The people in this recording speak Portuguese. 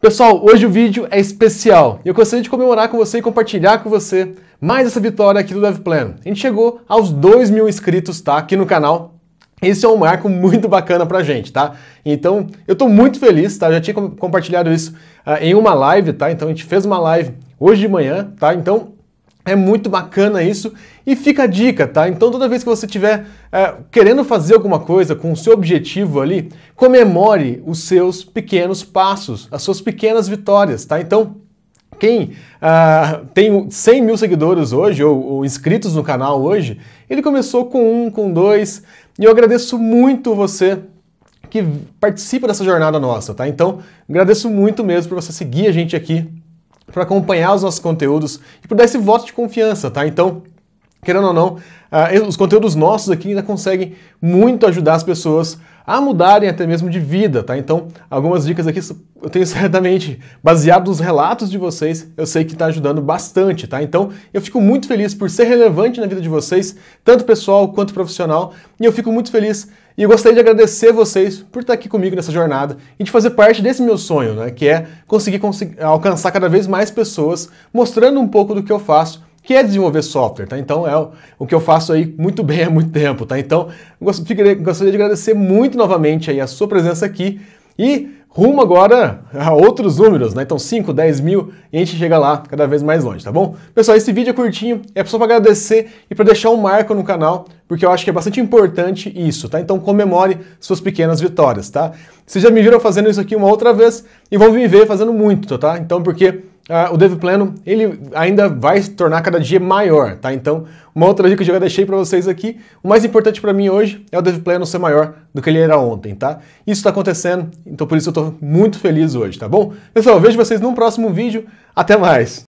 Pessoal, hoje o vídeo é especial. Eu gostaria de comemorar com você e compartilhar com você mais essa vitória aqui do DevPlan. A gente chegou aos 2 mil inscritos, tá? Aqui no canal. Esse é um marco muito bacana pra gente, tá? Então, eu tô muito feliz, tá? Eu já tinha compartilhado isso uh, em uma live, tá? Então, a gente fez uma live hoje de manhã, tá? Então, é muito bacana isso e fica a dica, tá? Então toda vez que você estiver é, querendo fazer alguma coisa com o seu objetivo ali, comemore os seus pequenos passos, as suas pequenas vitórias, tá? Então quem uh, tem 100 mil seguidores hoje, ou, ou, inscritos no canal hoje, ele começou com um, com dois, e eu agradeço muito você que participa dessa jornada nossa, tá? Então, agradeço muito mesmo por você seguir a gente aqui para acompanhar os nossos conteúdos e por dar esse voto de confiança, tá? Então, Querendo ou não, ah, os conteúdos nossos aqui ainda conseguem muito ajudar as pessoas a mudarem até mesmo de vida, tá? Então, algumas dicas aqui eu tenho certamente, baseado nos relatos de vocês, eu sei que está ajudando bastante, tá? Então, eu fico muito feliz por ser relevante na vida de vocês, tanto pessoal quanto profissional, e eu fico muito feliz e eu gostaria de agradecer vocês por estar tá aqui comigo nessa jornada e de fazer parte desse meu sonho, né? Que é conseguir, conseguir alcançar cada vez mais pessoas, mostrando um pouco do que eu faço que é desenvolver software, tá? Então é o que eu faço aí muito bem há muito tempo, tá? Então gostaria de agradecer muito novamente aí a sua presença aqui e rumo agora a outros números, né? Então 5, 10 mil e a gente chega lá cada vez mais longe, tá bom? Pessoal, esse vídeo é curtinho, é só para agradecer e para deixar um marco no canal, porque eu acho que é bastante importante isso, tá? Então comemore suas pequenas vitórias, tá? Vocês já me viram fazendo isso aqui uma outra vez e vão me ver fazendo muito, tá? Então porque ah, o dev pleno ele ainda vai se tornar cada dia maior, tá? Então, uma outra dica que eu já deixei para vocês aqui, o mais importante para mim hoje é o dev pleno ser maior do que ele era ontem, tá? Isso está acontecendo, então por isso eu estou muito feliz hoje, tá bom? Pessoal, vejo vocês num próximo vídeo. Até mais.